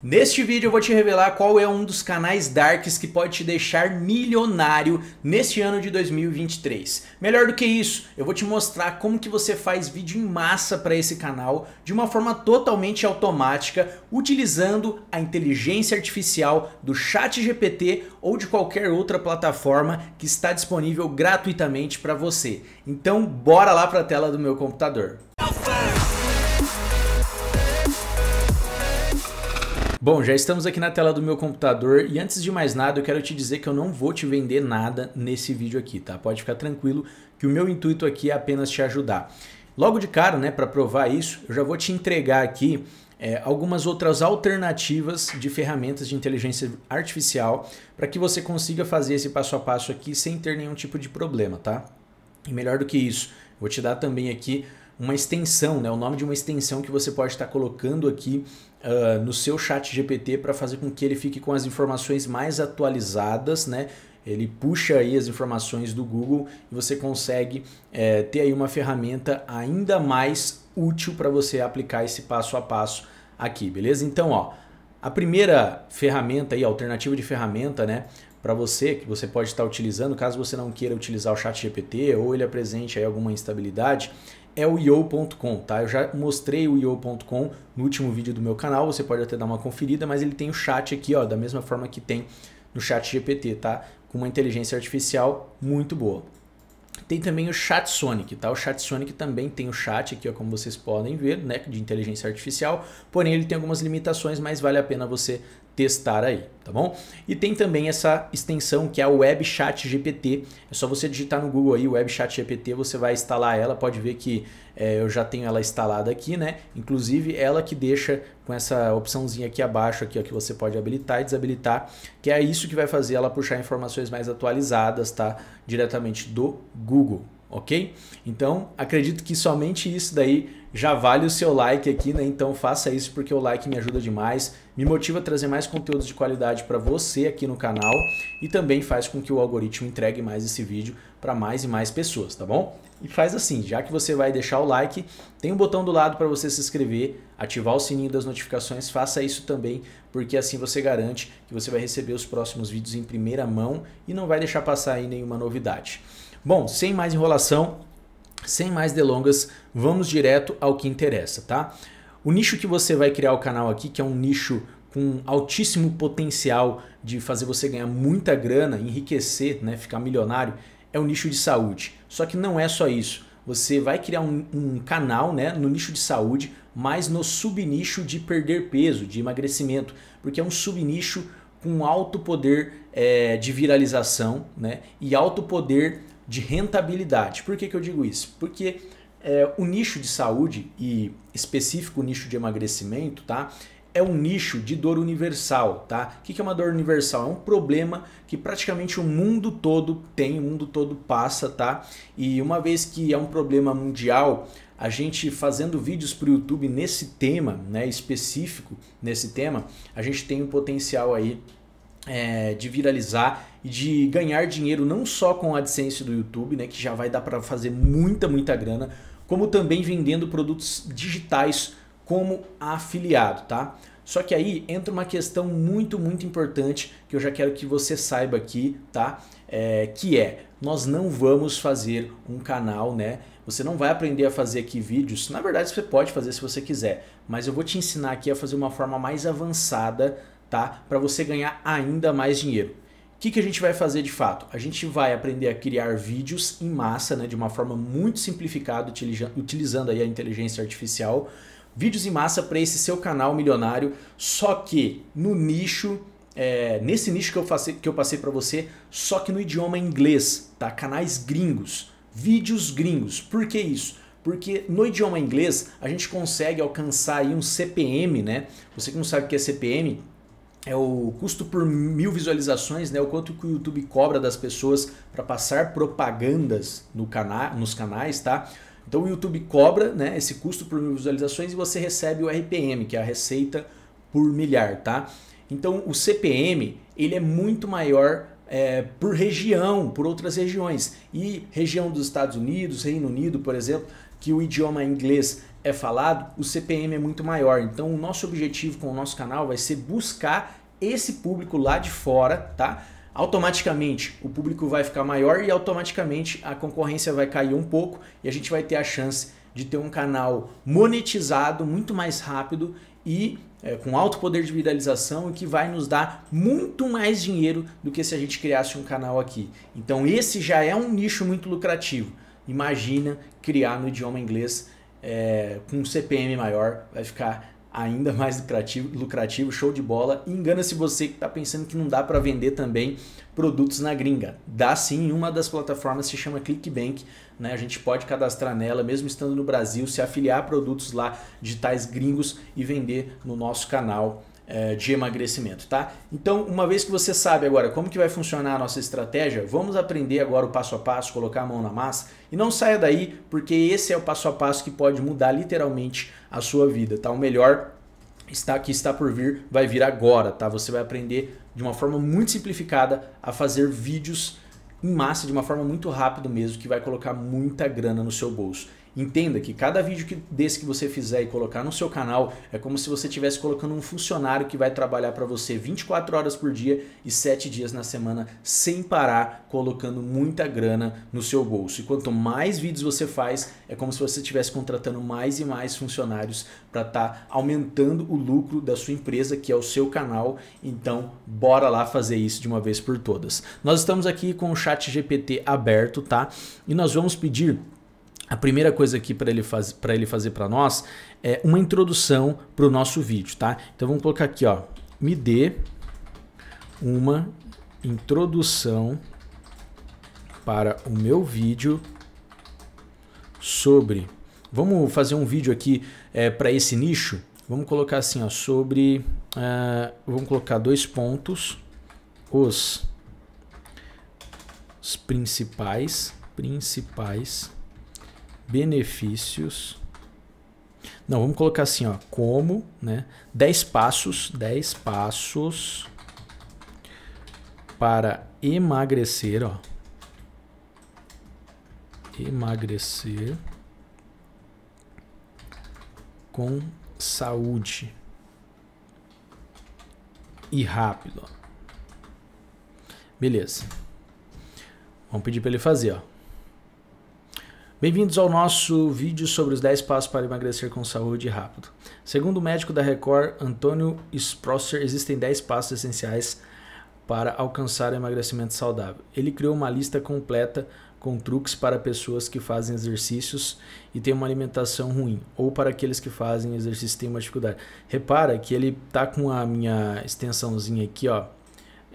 Neste vídeo eu vou te revelar qual é um dos canais darks que pode te deixar milionário neste ano de 2023. Melhor do que isso, eu vou te mostrar como que você faz vídeo em massa para esse canal de uma forma totalmente automática, utilizando a inteligência artificial do chat GPT ou de qualquer outra plataforma que está disponível gratuitamente para você. Então bora lá para a tela do meu computador. Alfa! Bom, já estamos aqui na tela do meu computador e antes de mais nada eu quero te dizer que eu não vou te vender nada nesse vídeo aqui, tá? Pode ficar tranquilo que o meu intuito aqui é apenas te ajudar. Logo de cara, né, para provar isso, eu já vou te entregar aqui é, algumas outras alternativas de ferramentas de inteligência artificial para que você consiga fazer esse passo a passo aqui sem ter nenhum tipo de problema, tá? E melhor do que isso, vou te dar também aqui uma extensão, né? o nome de uma extensão que você pode estar colocando aqui uh, no seu chat GPT para fazer com que ele fique com as informações mais atualizadas, né? Ele puxa aí as informações do Google e você consegue é, ter aí uma ferramenta ainda mais útil para você aplicar esse passo a passo aqui, beleza? Então, ó, a primeira ferramenta aí, alternativa de ferramenta, né, para você que você pode estar utilizando, caso você não queira utilizar o chat GPT ou ele apresente aí alguma instabilidade, é o yo.com, tá? Eu já mostrei o yo.com no último vídeo do meu canal, você pode até dar uma conferida, mas ele tem o chat aqui, ó, da mesma forma que tem no chat GPT, tá? Com uma inteligência artificial muito boa. Tem também o Chat Sonic, tá? O Chat Sonic também tem o chat aqui, ó, como vocês podem ver, né, de inteligência artificial, porém ele tem algumas limitações, mas vale a pena você testar aí, tá bom? E tem também essa extensão que é a Web Chat GPT. É só você digitar no Google aí Web Chat GPT, você vai instalar ela. Pode ver que é, eu já tenho ela instalada aqui, né? Inclusive ela que deixa com essa opçãozinha aqui abaixo aqui, ó, que você pode habilitar e desabilitar, que é isso que vai fazer ela puxar informações mais atualizadas, tá? Diretamente do Google ok? Então, acredito que somente isso daí já vale o seu like aqui, né? Então faça isso porque o like me ajuda demais, me motiva a trazer mais conteúdo de qualidade para você aqui no canal e também faz com que o algoritmo entregue mais esse vídeo para mais e mais pessoas, tá bom? E faz assim, já que você vai deixar o like, tem um botão do lado para você se inscrever, ativar o sininho das notificações, faça isso também, porque assim você garante que você vai receber os próximos vídeos em primeira mão e não vai deixar passar aí nenhuma novidade. Bom, sem mais enrolação, sem mais delongas, vamos direto ao que interessa, tá? O nicho que você vai criar o canal aqui, que é um nicho com altíssimo potencial de fazer você ganhar muita grana, enriquecer, né, ficar milionário, é o nicho de saúde. Só que não é só isso. Você vai criar um, um canal né, no nicho de saúde, mas no subnicho de perder peso, de emagrecimento, porque é um subnicho com alto poder é, de viralização né, e alto poder de rentabilidade. Por que, que eu digo isso? Porque é, o nicho de saúde, e específico o nicho de emagrecimento, tá? É um nicho de dor universal, tá? O que é uma dor universal? É um problema que praticamente o mundo todo tem, o mundo todo passa, tá? E uma vez que é um problema mundial, a gente fazendo vídeos para o YouTube nesse tema, né, específico nesse tema, a gente tem um potencial aí é, de viralizar e de ganhar dinheiro não só com a AdSense do YouTube, né, que já vai dar para fazer muita, muita grana, como também vendendo produtos digitais como afiliado, tá? Só que aí entra uma questão muito, muito importante que eu já quero que você saiba aqui, tá? É, que é, nós não vamos fazer um canal, né? Você não vai aprender a fazer aqui vídeos. Na verdade, você pode fazer se você quiser, mas eu vou te ensinar aqui a fazer uma forma mais avançada tá? Para você ganhar ainda mais dinheiro. O que, que a gente vai fazer de fato? A gente vai aprender a criar vídeos em massa, né, de uma forma muito simplificada, utilizando aí a inteligência artificial. Vídeos em massa para esse seu canal milionário, só que no nicho é, nesse nicho que eu, passei, que eu passei para você, só que no idioma inglês, tá? Canais gringos, vídeos gringos. Por que isso? Porque no idioma inglês a gente consegue alcançar aí um CPM, né? Você que não sabe o que é CPM, é o custo por mil visualizações, né? O quanto que o YouTube cobra das pessoas para passar propagandas no cana nos canais, tá? Então o YouTube cobra né, esse custo por mil visualizações e você recebe o RPM, que é a receita por milhar, tá? Então o CPM ele é muito maior é, por região, por outras regiões. E região dos Estados Unidos, Reino Unido, por exemplo, que o idioma inglês é falado, o CPM é muito maior. Então, o nosso objetivo com o nosso canal vai ser buscar esse público lá de fora, tá? Automaticamente o público vai ficar maior e automaticamente a concorrência vai cair um pouco e a gente vai ter a chance de ter um canal monetizado muito mais rápido e é, com alto poder de viralização e que vai nos dar muito mais dinheiro do que se a gente criasse um canal aqui. Então esse já é um nicho muito lucrativo. Imagina criar no idioma inglês é, com um CPM maior, vai ficar ainda mais lucrativo, lucrativo show de bola. Engana-se você que está pensando que não dá para vender também produtos na gringa. Dá sim, uma das plataformas se chama ClickBank, né? A gente pode cadastrar nela, mesmo estando no Brasil, se afiliar a produtos lá digitais gringos e vender no nosso canal é, de emagrecimento, tá? Então, uma vez que você sabe agora como que vai funcionar a nossa estratégia, vamos aprender agora o passo a passo, colocar a mão na massa e não saia daí, porque esse é o passo a passo que pode mudar literalmente a sua vida, tá? O melhor está que está por vir, vai vir agora, tá? Você vai aprender de uma forma muito simplificada a fazer vídeos em massa de uma forma muito rápida mesmo, que vai colocar muita grana no seu bolso. Entenda que cada vídeo que, desse que você fizer e colocar no seu canal é como se você estivesse colocando um funcionário que vai trabalhar para você 24 horas por dia e 7 dias na semana sem parar, colocando muita grana no seu bolso. E quanto mais vídeos você faz, é como se você estivesse contratando mais e mais funcionários para estar tá aumentando o lucro da sua empresa, que é o seu canal. Então, bora lá fazer isso de uma vez por todas. Nós estamos aqui com o chat GPT aberto, tá? E nós vamos pedir a primeira coisa aqui para ele, faz, ele fazer para nós é uma introdução para o nosso vídeo, tá? Então vamos colocar aqui, ó, me dê uma introdução para o meu vídeo sobre. Vamos fazer um vídeo aqui é, para esse nicho. Vamos colocar assim, ó, sobre. Uh, vamos colocar dois pontos. Os, os principais, principais benefícios. Não, vamos colocar assim, ó, como, né? 10 passos, 10 passos para emagrecer, ó. Emagrecer com saúde e rápido. Ó. Beleza. Vamos pedir para ele fazer, ó. Bem-vindos ao nosso vídeo sobre os 10 passos para emagrecer com saúde rápido. Segundo o médico da Record, Antônio Sprosser, existem 10 passos essenciais para alcançar o emagrecimento saudável. Ele criou uma lista completa com truques para pessoas que fazem exercícios e têm uma alimentação ruim, ou para aqueles que fazem exercício e têm uma dificuldade. Repara que ele tá com a minha extensãozinha aqui, ó,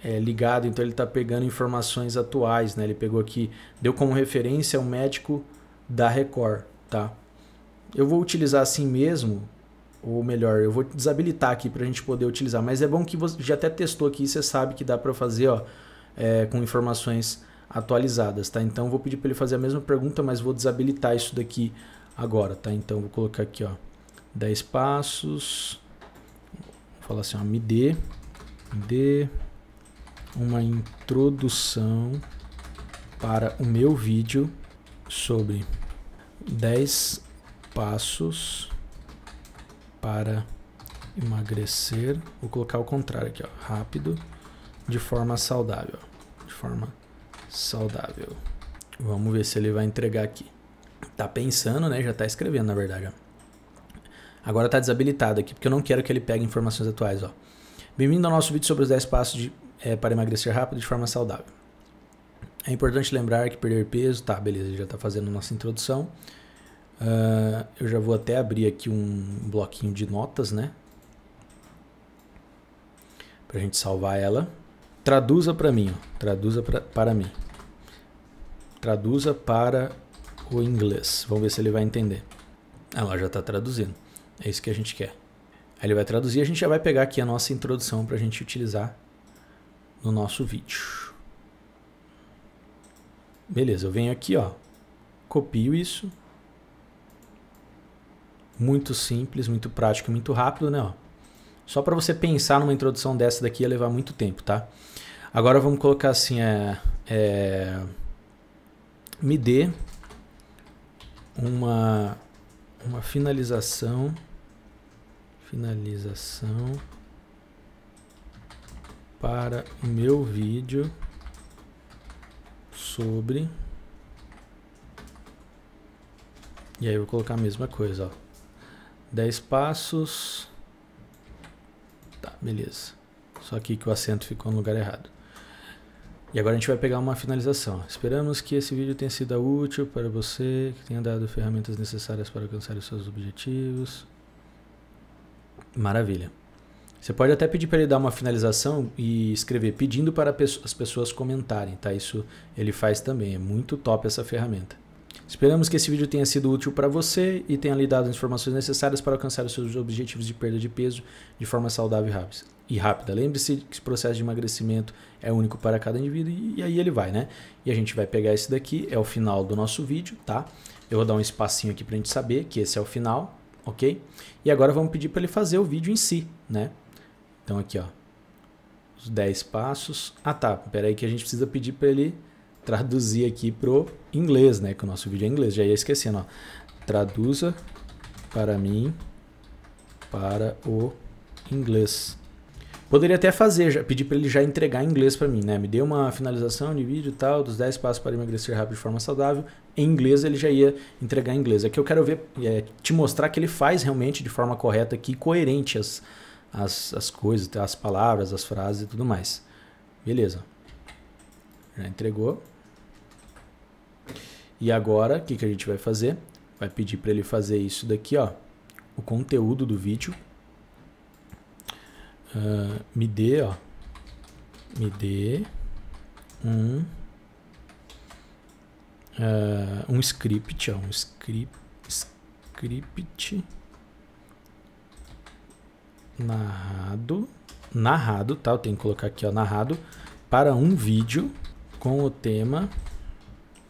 é, ligado, então ele tá pegando informações atuais, né? Ele pegou aqui, deu como referência um médico da Record, tá? Eu vou utilizar assim mesmo, ou melhor, eu vou desabilitar aqui para a gente poder utilizar, mas é bom que você já até testou aqui, você sabe que dá para fazer ó, é, com informações atualizadas, tá? Então vou pedir para ele fazer a mesma pergunta, mas vou desabilitar isso daqui agora, tá? Então vou colocar aqui, ó, 10 passos, vou falar assim, ó, me dê, me dê uma introdução para o meu vídeo sobre 10 passos para emagrecer. Vou colocar o contrário aqui, ó. Rápido, de forma saudável. De forma saudável. Vamos ver se ele vai entregar aqui. Tá pensando, né? Já tá escrevendo, na verdade. Ó. Agora tá desabilitado aqui, porque eu não quero que ele pegue informações atuais, ó. Bem-vindo ao nosso vídeo sobre os 10 passos de, é, para emagrecer rápido de forma saudável. É importante lembrar que perder peso, tá, beleza, ele já está fazendo nossa introdução. Uh, eu já vou até abrir aqui um bloquinho de notas, né? Pra gente salvar ela. Traduza para mim, ó. Traduza pra, para mim. Traduza para o inglês. Vamos ver se ele vai entender. Ah, ela já está traduzindo. É isso que a gente quer. Aí ele vai traduzir. A gente já vai pegar aqui a nossa introdução para a gente utilizar no nosso vídeo. Beleza, eu venho aqui, ó, copio isso. Muito simples, muito prático, muito rápido, né? Ó. Só para você pensar numa introdução dessa daqui ia levar muito tempo, tá? Agora vamos colocar assim, é, é me dê uma, uma finalização, finalização para o meu vídeo sobre. E aí eu vou colocar a mesma coisa, 10 passos. Tá, beleza. Só aqui que o acento ficou no lugar errado. E agora a gente vai pegar uma finalização. Esperamos que esse vídeo tenha sido útil para você, que tenha dado ferramentas necessárias para alcançar os seus objetivos. Maravilha. Você pode até pedir para ele dar uma finalização e escrever pedindo para as pessoas comentarem, tá? Isso ele faz também, é muito top essa ferramenta. Esperamos que esse vídeo tenha sido útil para você e tenha lhe dado as informações necessárias para alcançar os seus objetivos de perda de peso de forma saudável e rápida. Lembre-se que esse processo de emagrecimento é único para cada indivíduo e aí ele vai, né? E a gente vai pegar esse daqui, é o final do nosso vídeo, tá? Eu vou dar um espacinho aqui para a gente saber que esse é o final, ok? E agora vamos pedir para ele fazer o vídeo em si, né? Então aqui, ó, os 10 passos. Ah tá, peraí que a gente precisa pedir para ele traduzir aqui pro inglês, né? Que o nosso vídeo é inglês, já ia esquecendo, ó. Traduza para mim para o inglês. Poderia até fazer, já, pedir para ele já entregar em inglês para mim, né? Me dê uma finalização de vídeo tal, dos 10 passos para emagrecer rápido de forma saudável. Em inglês ele já ia entregar em inglês. É que eu quero ver, é, te mostrar que ele faz realmente de forma correta aqui, coerente as, as, as coisas, tá? as palavras, as frases e tudo mais. Beleza. Já entregou. E agora, o que, que a gente vai fazer? Vai pedir para ele fazer isso daqui, ó. O conteúdo do vídeo. Uh, me dê, ó. Me dê um, uh, um script, ó. Um script, script narrado, narrado, tá? Eu tenho que colocar aqui, ó, narrado para um vídeo com o tema.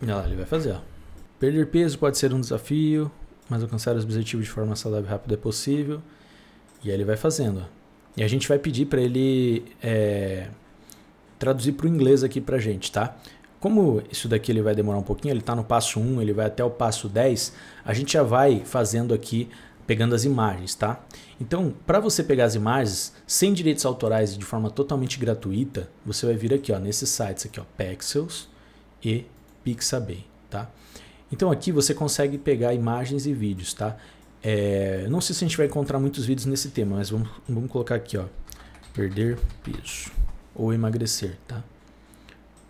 Olha lá, ele vai fazer, ó. Perder peso pode ser um desafio, mas alcançar os objetivos de forma saudável e rápida é possível. E aí ele vai fazendo, ó. E a gente vai pedir para ele é, traduzir para o inglês aqui para gente, tá? Como isso daqui ele vai demorar um pouquinho, ele está no passo 1, ele vai até o passo 10, a gente já vai fazendo aqui pegando as imagens, tá? Então, para você pegar as imagens sem direitos autorais e de forma totalmente gratuita, você vai vir aqui, ó, nesses sites aqui, ó, Pexels e Pixabay, tá? Então aqui você consegue pegar imagens e vídeos, tá? É, não sei se a gente vai encontrar muitos vídeos nesse tema, mas vamos, vamos colocar aqui, ó, perder peso ou emagrecer, tá?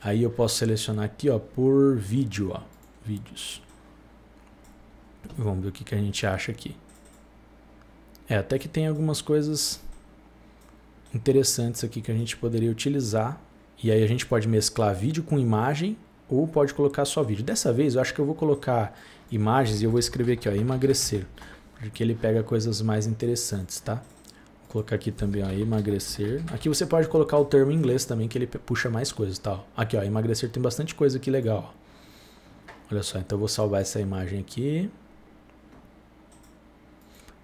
Aí eu posso selecionar aqui, ó, por vídeo, ó, vídeos. Vamos ver o que, que a gente acha aqui. É, até que tem algumas coisas interessantes aqui que a gente poderia utilizar. E aí a gente pode mesclar vídeo com imagem ou pode colocar só vídeo. Dessa vez eu acho que eu vou colocar imagens e eu vou escrever aqui, ó, emagrecer, porque ele pega coisas mais interessantes, tá? Vou colocar aqui também, ó, emagrecer. Aqui você pode colocar o termo em inglês também, que ele puxa mais coisas, tá? Aqui, ó, emagrecer tem bastante coisa aqui legal, ó. Olha só, então eu vou salvar essa imagem aqui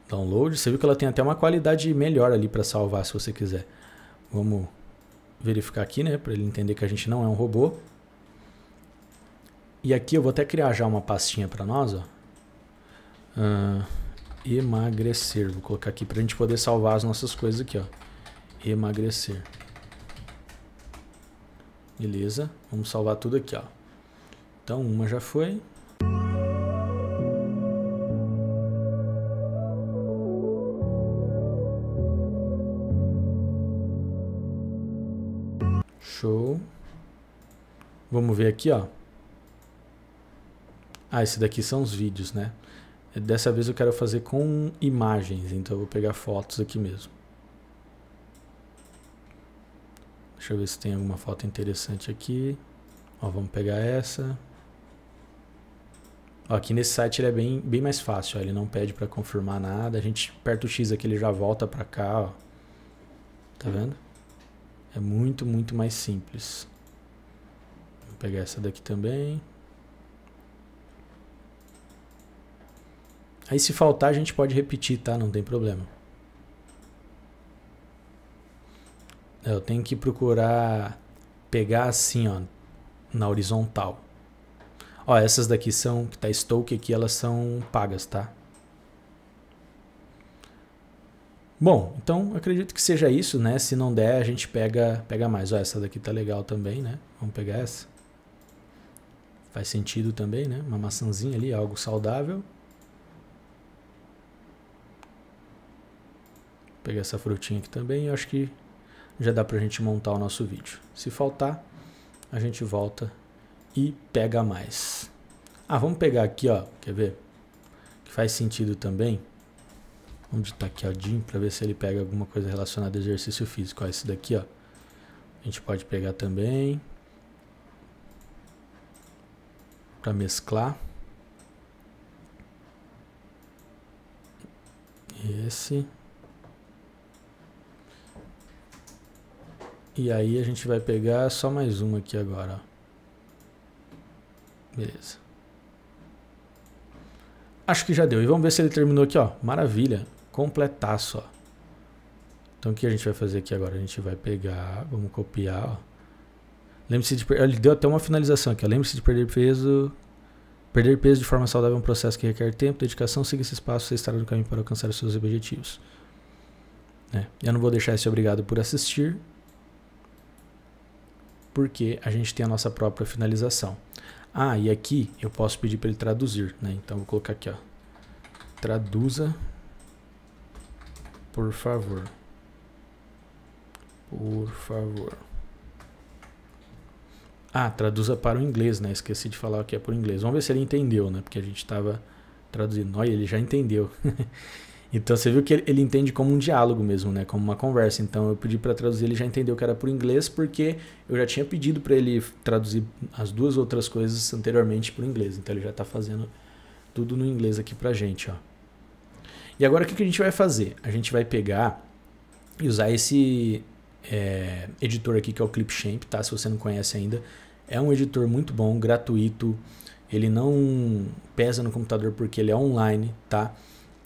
download. Você viu que ela tem até uma qualidade melhor ali para salvar, se você quiser. Vamos verificar aqui, né? Para ele entender que a gente não é um robô. E aqui eu vou até criar já uma pastinha para nós, ó. Uh, emagrecer. Vou colocar aqui para a gente poder salvar as nossas coisas aqui, ó. Emagrecer. Beleza. Vamos salvar tudo aqui, ó. Então, uma já foi. Show. Vamos ver aqui, ó. Ah, esse daqui são os vídeos, né? É, dessa vez eu quero fazer com imagens, então eu vou pegar fotos aqui mesmo. Deixa eu ver se tem alguma foto interessante aqui. Ó, vamos pegar essa. Ó, aqui nesse site ele é bem, bem mais fácil, ó. ele não pede para confirmar nada. A gente aperta o X aqui, ele já volta para cá. Ó. Tá vendo? É muito, muito mais simples. Vou pegar essa daqui também. Aí se faltar a gente pode repetir, tá? Não tem problema. É, eu tenho que procurar pegar assim, ó, na horizontal. Ó, essas daqui são que tá Stoke aqui, elas são pagas, tá? Bom, então acredito que seja isso, né? Se não der, a gente pega, pega mais. Ó, essa daqui tá legal também, né? Vamos pegar essa. Faz sentido também, né? Uma maçãzinha ali, algo saudável. Pegar essa frutinha aqui também. Eu acho que já dá pra gente montar o nosso vídeo. Se faltar, a gente volta e pega mais. Ah, vamos pegar aqui, ó. Quer ver? Que faz sentido também. Vamos digitar aqui, ó, Jim, para ver se ele pega alguma coisa relacionada a exercício físico. Ó, esse daqui, ó. A gente pode pegar também. Para mesclar. Esse. E aí a gente vai pegar só mais um aqui agora. Ó. Beleza. Acho que já deu. E vamos ver se ele terminou aqui, ó. Maravilha completar só. Então o que a gente vai fazer aqui agora? A gente vai pegar, vamos copiar. Lembre-se de ele deu até uma finalização aqui. Lembre-se de perder peso. Perder peso de forma saudável é um processo que requer tempo, dedicação. Siga esse espaço, você estará no caminho para alcançar os seus objetivos. né Eu não vou deixar esse obrigado por assistir, porque a gente tem a nossa própria finalização. Ah, e aqui eu posso pedir para ele traduzir, né? Então vou colocar aqui, ó. Traduza por favor. Por favor. Ah, traduza para o inglês, né? Esqueci de falar que é por inglês. Vamos ver se ele entendeu, né? Porque a gente estava traduzindo. Olha, ele já entendeu. então você viu que ele, ele, entende como um diálogo mesmo, né? Como uma conversa. Então eu pedi para traduzir, ele já entendeu que era por inglês, porque eu já tinha pedido para ele traduzir as duas outras coisas anteriormente para o inglês. Então ele já está fazendo tudo no inglês aqui para gente, ó. E agora o que, que a gente vai fazer? A gente vai pegar e usar esse é, editor aqui que é o Clipchamp, tá? Se você não conhece ainda, é um editor muito bom, gratuito. Ele não pesa no computador porque ele é online, tá?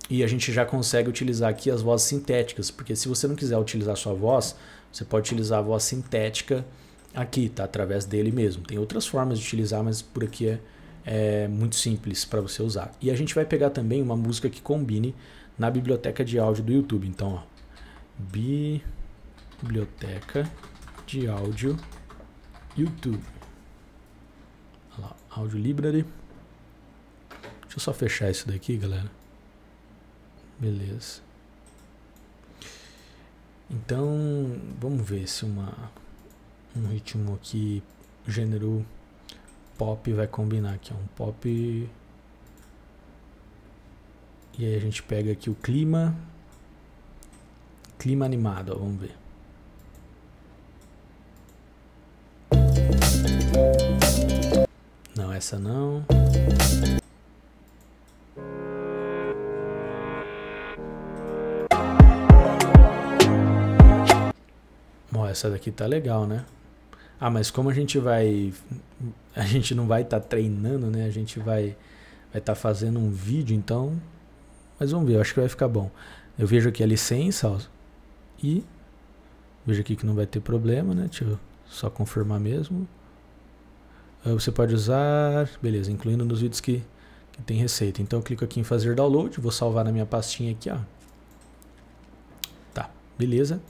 E a gente já consegue utilizar aqui as vozes sintéticas, porque se você não quiser utilizar sua voz, você pode utilizar a voz sintética aqui, tá? Através dele mesmo. Tem outras formas de utilizar, mas por aqui é, é muito simples para você usar. E a gente vai pegar também uma música que combine na biblioteca de áudio do YouTube. Então, ó, biblioteca de áudio YouTube. Olha lá, áudio library. Deixa eu só fechar isso daqui, galera. Beleza. Então, vamos ver se uma, um ritmo aqui, gênero pop vai combinar aqui. Um pop e aí a gente pega aqui o clima. Clima animado, ó, vamos ver. Não, essa não. Bom, essa daqui tá legal, né? Ah, mas como a gente vai. A gente não vai estar tá treinando, né? A gente vai estar vai tá fazendo um vídeo, então mas vamos ver, eu acho que vai ficar bom. Eu vejo aqui a licença ó, e vejo aqui que não vai ter problema, né? Deixa eu só confirmar mesmo. Ah, você pode usar, beleza, incluindo nos vídeos que, que tem receita. Então eu clico aqui em fazer download, vou salvar na minha pastinha aqui, ó. Tá, beleza.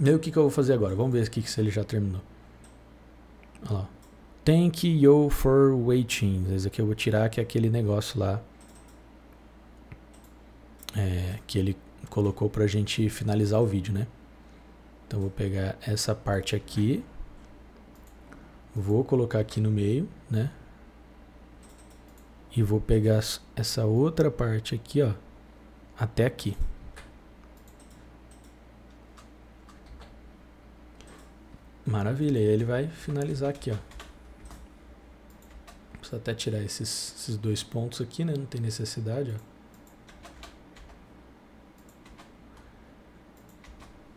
E aí, o que, que eu vou fazer agora? Vamos ver aqui se ele já terminou. Olha lá. Thank you for waiting. Esse aqui eu vou tirar, que é aquele negócio lá é, que ele colocou para a gente finalizar o vídeo, né? Então vou pegar essa parte aqui, vou colocar aqui no meio, né? E vou pegar essa outra parte aqui, ó, até aqui. Maravilha, e ele vai finalizar aqui, ó. Preciso até tirar esses, esses dois pontos aqui, né? Não tem necessidade, ó.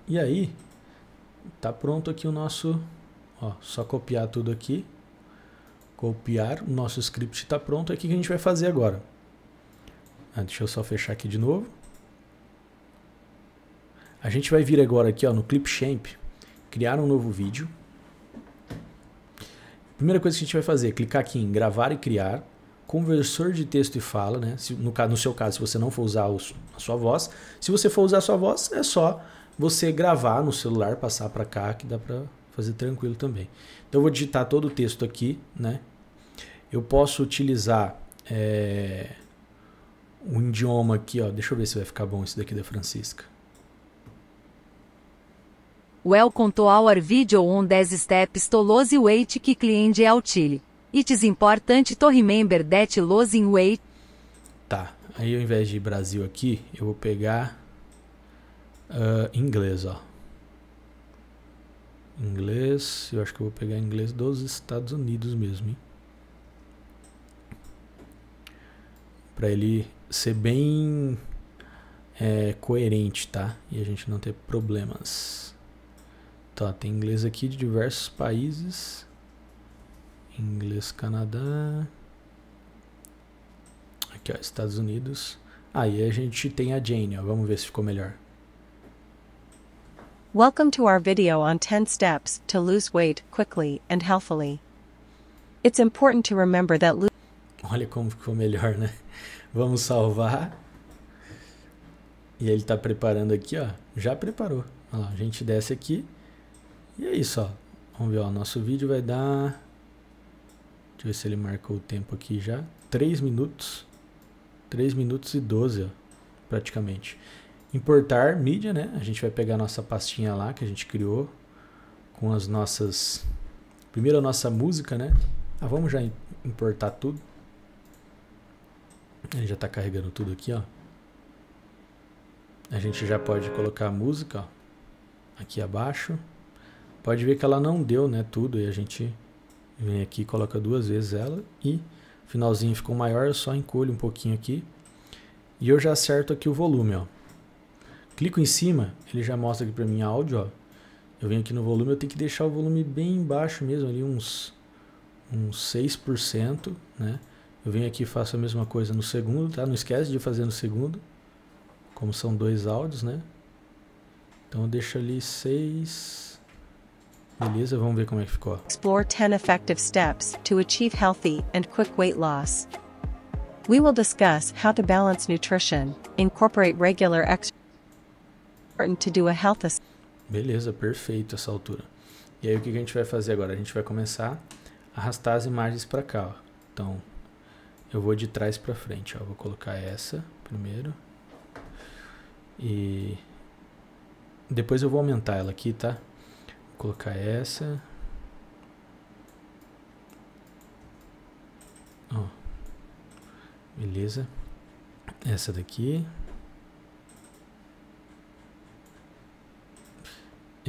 E aí, tá pronto aqui o nosso... Ó, só copiar tudo aqui. Copiar, o nosso script está pronto. É o que a gente vai fazer agora? Ah, deixa eu só fechar aqui de novo. A gente vai vir agora aqui ó, no Clipchamp, criar um novo vídeo. Primeira coisa que a gente vai fazer é clicar aqui em gravar e criar, conversor de texto e fala, né? Se, no, no seu caso, se você não for usar a sua voz. Se você for usar a sua voz, é só você gravar no celular, passar para cá, que dá para fazer tranquilo também. Então eu vou digitar todo o texto aqui, né? Eu posso utilizar é, um idioma aqui, ó. Deixa eu ver se vai ficar bom esse daqui da Francisca. Well to our video on 10 steps to lose weight que cliente é utile. It is important to remember that losing weight... Tá, aí ao invés de Brasil aqui, eu vou pegar Uh, inglês, ó. Inglês, eu acho que eu vou pegar inglês dos Estados Unidos mesmo, hein? ele ser bem é, coerente, tá? E a gente não ter problemas. Tá, tem inglês aqui de diversos países. Inglês Canadá. Aqui, ó, Estados Unidos. Aí ah, a gente tem a Jane, ó. Vamos ver se ficou melhor. Welcome to our video on 10 steps to lose weight quickly and healthily. It's important to remember that Olha como ficou melhor, né? Vamos salvar. E ele está preparando aqui, ó. Já preparou. Ó, a gente desce aqui. E é isso, ó. Vamos ver, ó. Nosso vídeo vai dar... Deixa eu ver se ele marcou o tempo aqui já. 3 minutos. 3 minutos e 12, ó. Praticamente importar mídia, né? A gente vai pegar a nossa pastinha lá que a gente criou com as nossas primeiro a nossa música, né? Ah, vamos já importar tudo. Ele já está carregando tudo aqui, ó. A gente já pode colocar a música, ó, aqui abaixo. Pode ver que ela não deu, né, tudo e a gente vem aqui, coloca duas vezes ela e finalzinho ficou maior, eu só encolho um pouquinho aqui. E eu já acerto aqui o volume, ó. Clico em cima, ele já mostra aqui para mim áudio, ó. Eu venho aqui no volume, eu tenho que deixar o volume bem baixo mesmo, ali uns, uns 6%, né? Eu venho aqui e faço a mesma coisa no segundo, tá? Não esquece de fazer no segundo, como são dois áudios, né? Então eu deixo ali 6. Beleza, vamos ver como é que ficou. Explore 10 effective steps to achieve healthy and quick weight loss. We will discuss how to balance nutrition, incorporate regular exercise important to do a health Beleza, perfeito essa altura. E aí o que a gente vai fazer agora? A gente vai começar a arrastar as imagens para cá. Ó. Então, eu vou de trás para frente. Ó. Vou colocar essa primeiro. E depois eu vou aumentar ela aqui, tá? Vou colocar essa. Ó. Beleza. Essa daqui.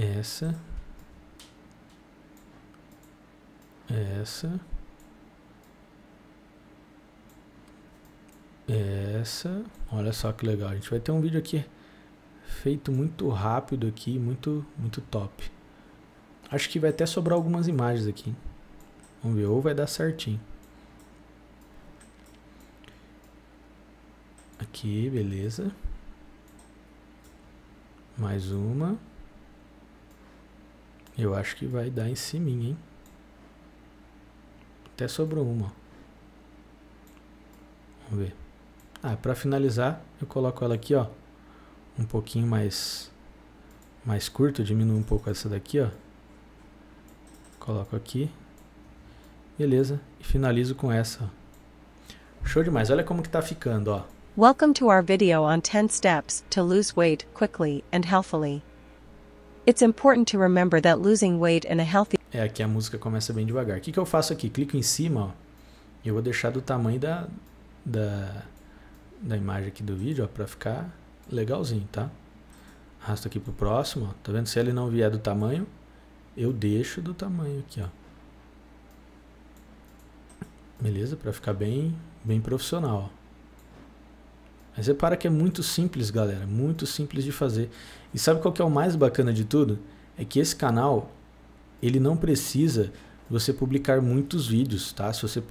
essa, essa, essa. Olha só que legal. A gente vai ter um vídeo aqui feito muito rápido aqui, muito, muito top. Acho que vai até sobrar algumas imagens aqui. Vamos ver, ou vai dar certinho. Aqui, beleza. Mais uma. Eu acho que vai dar em cima, hein? Até sobrou uma. Vamos ver. Ah, para finalizar, eu coloco ela aqui, ó. Um pouquinho mais mais curto, diminuo um pouco essa daqui, ó. Coloco aqui. Beleza, e finalizo com essa. Ó. Show demais. Olha como que tá ficando, ó. Welcome to our video on 10 steps to lose weight quickly and healthily. It's important to remember that losing weight in a healthy É, aqui a música começa bem devagar. O que, que eu faço aqui? Clico em cima, ó. Eu vou deixar do tamanho da, da, da imagem aqui do vídeo, ó, pra ficar legalzinho, tá? Arrasto aqui pro próximo, ó. Tá vendo? Se ele não vier do tamanho, eu deixo do tamanho aqui, ó. Beleza? Pra ficar bem, bem profissional, ó. Mas repara que é muito simples, galera, muito simples de fazer. E sabe qual que é o mais bacana de tudo? É que esse canal, ele não precisa você publicar muitos vídeos, tá? Se você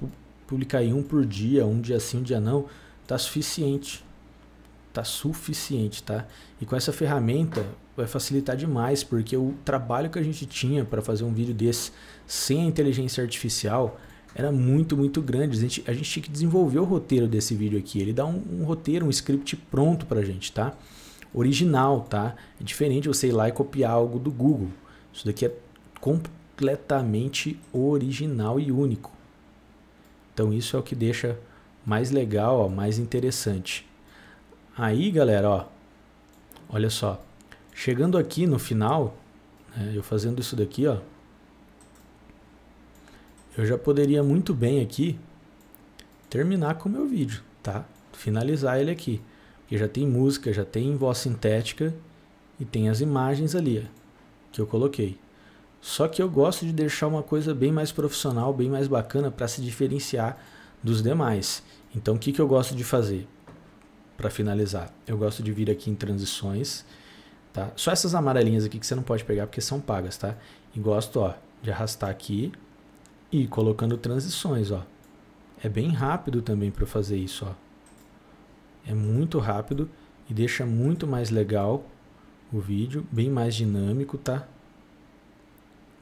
publicar um por dia, um dia sim, um dia não, tá suficiente. Tá suficiente, tá? E com essa ferramenta vai facilitar demais, porque o trabalho que a gente tinha para fazer um vídeo desse sem a inteligência artificial era muito, muito grande. A gente, a gente tinha que desenvolver o roteiro desse vídeo aqui. Ele dá um, um roteiro, um script pronto pra gente, tá? Original, tá? É diferente você ir lá e copiar algo do Google. Isso daqui é completamente original e único. Então isso é o que deixa mais legal, ó, mais interessante. Aí, galera, ó, olha só. Chegando aqui no final, né, eu fazendo isso daqui, ó, eu já poderia muito bem aqui terminar com o meu vídeo, tá? Finalizar ele aqui. Porque já tem música, já tem voz sintética e tem as imagens ali ó, que eu coloquei. Só que eu gosto de deixar uma coisa bem mais profissional, bem mais bacana para se diferenciar dos demais. Então o que, que eu gosto de fazer? Para finalizar, eu gosto de vir aqui em transições, tá? Só essas amarelinhas aqui que você não pode pegar porque são pagas, tá? E gosto ó, de arrastar aqui e colocando transições, ó. É bem rápido também para fazer isso, ó. É muito rápido e deixa muito mais legal o vídeo, bem mais dinâmico, tá?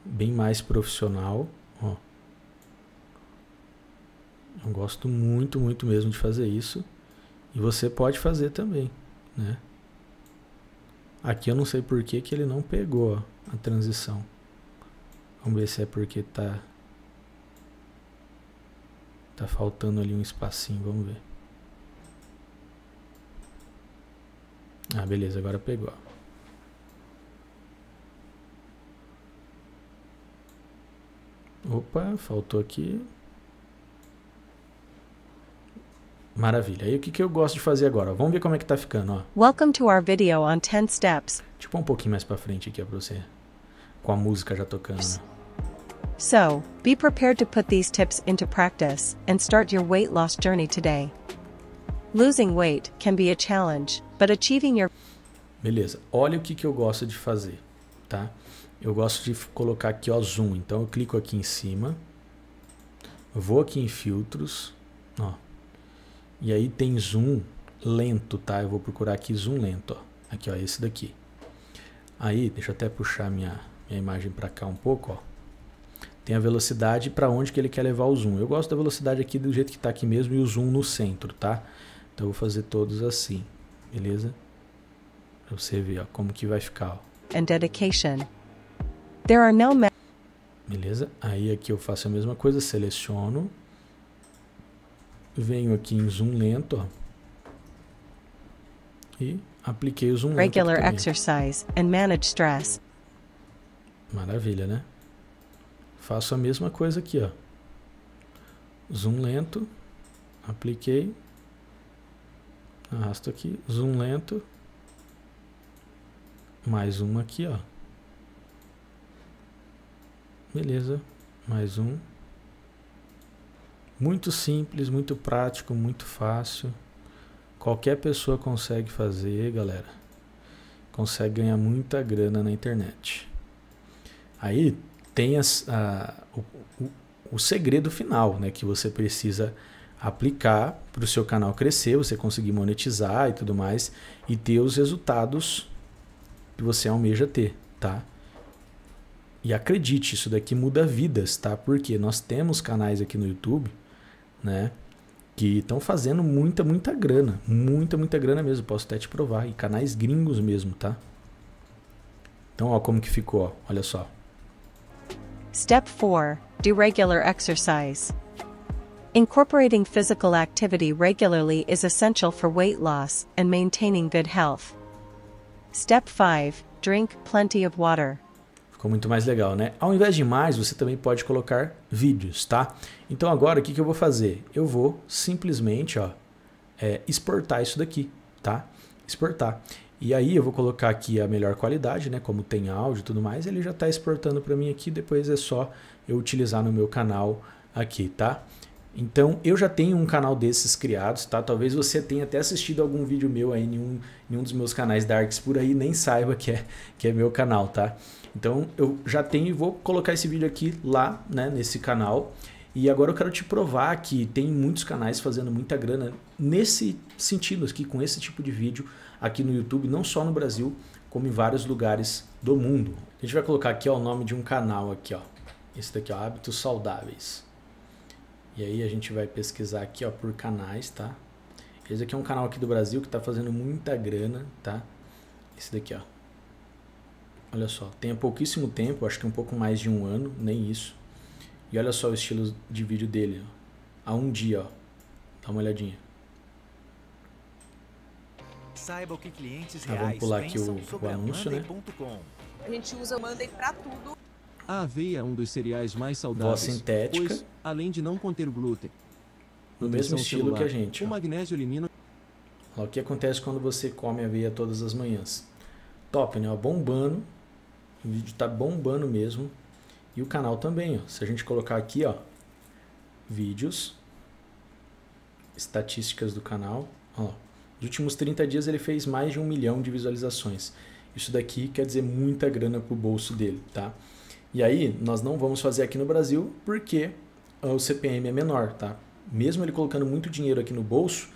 Bem mais profissional, ó. Eu gosto muito, muito mesmo de fazer isso. E você pode fazer também, né? Aqui eu não sei por que, que ele não pegou ó, a transição. Vamos ver se é porque tá Tá faltando ali um espacinho, vamos ver. Ah, beleza, agora pegou. Opa, faltou aqui. Maravilha. Aí o que, que eu gosto de fazer agora? Vamos ver como é que tá ficando, ó. Welcome to our video on 10 steps. Tipo um pouquinho mais para frente aqui ó, pra você. Com a música já tocando. So, be prepared to put these tips into practice and start your weight loss journey today. Losing weight can be a challenge, but achieving your Beleza. Olha o que que eu gosto de fazer, tá? Eu gosto de colocar aqui o zoom. Então eu clico aqui em cima. Vou aqui em filtros, ó. E aí tem zoom lento, tá? Eu vou procurar aqui zoom lento, ó. Aqui, ó, esse daqui. Aí, deixa eu até puxar minha minha imagem para cá um pouco, ó tem a velocidade para onde que ele quer levar o zoom. Eu gosto da velocidade aqui do jeito que está aqui mesmo e o zoom no centro, tá? Então eu vou fazer todos assim, beleza? Para você ver ó, como que vai ficar. And dedication. There are no beleza? Aí aqui eu faço a mesma coisa, seleciono, venho aqui em zoom lento, ó, e apliquei o zoom Regular lento. Regular exercise and manage stress. Maravilha, né? Faço a mesma coisa aqui, ó. Zoom lento, apliquei, arrasto aqui, zoom lento, mais um aqui, ó. Beleza, mais um. Muito simples, muito prático, muito fácil. Qualquer pessoa consegue fazer, galera. Consegue ganhar muita grana na internet. Aí, tem as, a, o, o, o, segredo final né, que você precisa aplicar para o seu canal crescer, você conseguir monetizar e tudo mais e ter os resultados que você almeja ter, tá? E acredite, isso daqui muda vidas, tá? Porque nós temos canais aqui no YouTube, né? Que estão fazendo muita, muita grana. Muita, muita grana mesmo. Posso até te provar. E canais gringos mesmo, tá? Então, ó, como que ficou, ó. Olha só. Step 4. Do regular exercise. Incorporating physical activity regularly is essential for weight loss and maintaining good health. Step 5. Drink plenty of water. Ficou muito mais legal, né? Ao invés de mais, você também pode colocar vídeos, tá? Então agora o que, que eu vou fazer? Eu vou simplesmente ó, é, exportar isso daqui, tá? Exportar. E aí eu vou colocar aqui a melhor qualidade, né? Como tem áudio e tudo mais, ele já está exportando para mim aqui, depois é só eu utilizar no meu canal aqui, tá? Então eu já tenho um canal desses criados, tá? Talvez você tenha até assistido algum vídeo meu aí em um, em um dos meus canais Darks por aí, nem saiba que é, que é meu canal, tá? Então eu já tenho e vou colocar esse vídeo aqui lá, né, nesse canal. E agora eu quero te provar que tem muitos canais fazendo muita grana nesse sentido aqui, com esse tipo de vídeo, aqui no YouTube, não só no Brasil, como em vários lugares do mundo. A gente vai colocar aqui ó, o nome de um canal aqui, ó. Esse daqui, ó, Hábitos Saudáveis. E aí a gente vai pesquisar aqui, ó, por canais, tá? Esse aqui é um canal aqui do Brasil que tá fazendo muita grana, tá? Esse daqui, ó. Olha só, tem há pouquíssimo tempo, acho que um pouco mais de um ano, nem isso. E olha só o estilo de vídeo dele, ó. Há um dia, ó. Dá uma olhadinha. Saiba o que clientes ah, vamos pular aqui o, o anúncio, né? A gente usa o Monday tudo. A aveia é um dos cereais mais saudáveis, Voz sintética. pois, além de não conter glúten, no mesmo estilo celular, que a gente. Ó. O magnésio elimina... Ó, o que acontece quando você come aveia todas as manhãs? Top, né? Ó, bombando. O vídeo tá bombando mesmo. E o canal também, ó. Se a gente colocar aqui, ó, vídeos, estatísticas do canal, ó, nos últimos 30 dias ele fez mais de um milhão de visualizações. Isso daqui quer dizer muita grana para o bolso dele, tá? E aí, nós não vamos fazer aqui no Brasil porque ah, o CPM é menor, tá? Mesmo ele colocando muito dinheiro aqui no bolso,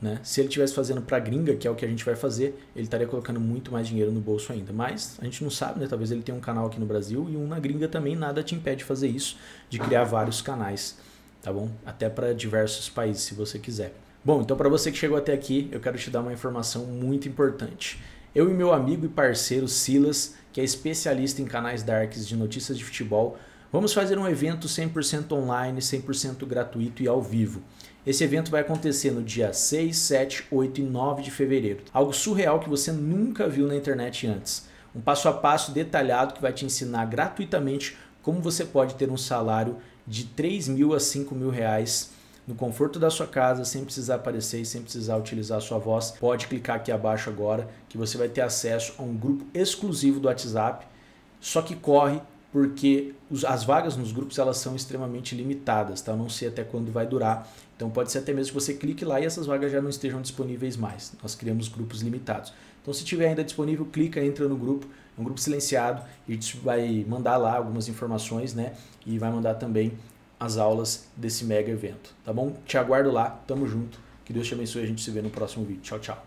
né? Se ele estivesse fazendo para gringa, que é o que a gente vai fazer, ele estaria colocando muito mais dinheiro no bolso ainda. Mas a gente não sabe, né? Talvez ele tenha um canal aqui no Brasil e um na gringa também. Nada te impede de fazer isso, de criar vários canais, tá bom? Até para diversos países, se você quiser. Bom, então para você que chegou até aqui, eu quero te dar uma informação muito importante. Eu e meu amigo e parceiro Silas, que é especialista em canais darks de notícias de futebol, vamos fazer um evento 100% online, 100% gratuito e ao vivo. Esse evento vai acontecer no dia 6, 7, 8 e 9 de fevereiro. Algo surreal que você nunca viu na internet antes. Um passo a passo detalhado que vai te ensinar gratuitamente como você pode ter um salário de 3 mil a 5 mil reais no conforto da sua casa, sem precisar aparecer e sem precisar utilizar a sua voz, pode clicar aqui abaixo agora que você vai ter acesso a um grupo exclusivo do WhatsApp. Só que corre porque as vagas nos grupos elas são extremamente limitadas, tá? Eu não sei até quando vai durar. Então pode ser até mesmo que você clique lá e essas vagas já não estejam disponíveis mais. Nós criamos grupos limitados. Então se tiver ainda disponível, clica, entra no grupo, é um grupo silenciado e vai mandar lá algumas informações, né? E vai mandar também as aulas desse mega evento, tá bom? Te aguardo lá, tamo junto, que Deus te abençoe, a gente se vê no próximo vídeo. Tchau, tchau.